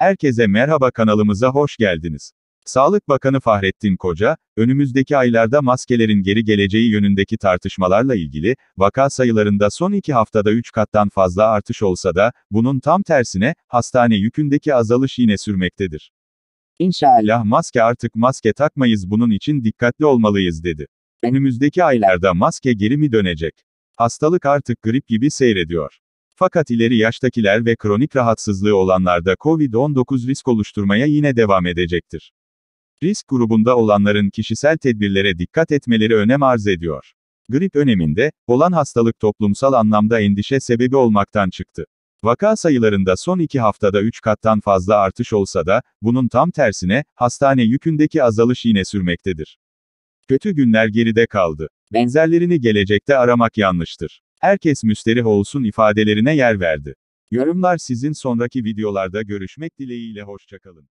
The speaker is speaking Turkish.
Herkese merhaba kanalımıza hoş geldiniz. Sağlık Bakanı Fahrettin Koca, önümüzdeki aylarda maskelerin geri geleceği yönündeki tartışmalarla ilgili, vaka sayılarında son iki haftada 3 kattan fazla artış olsa da, bunun tam tersine, hastane yükündeki azalış yine sürmektedir. İnşallah maske artık maske takmayız bunun için dikkatli olmalıyız dedi. Önümüzdeki aylarda maske geri mi dönecek? Hastalık artık grip gibi seyrediyor. Fakat ileri yaştakiler ve kronik rahatsızlığı olanlarda COVID-19 risk oluşturmaya yine devam edecektir. Risk grubunda olanların kişisel tedbirlere dikkat etmeleri önem arz ediyor. Grip öneminde, olan hastalık toplumsal anlamda endişe sebebi olmaktan çıktı. Vaka sayılarında son iki haftada 3 kattan fazla artış olsa da, bunun tam tersine, hastane yükündeki azalış yine sürmektedir. Kötü günler geride kaldı. Benzerlerini gelecekte aramak yanlıştır. Herkes müsterih olsun ifadelerine yer verdi. Yorumlar sizin sonraki videolarda görüşmek dileğiyle hoşçakalın.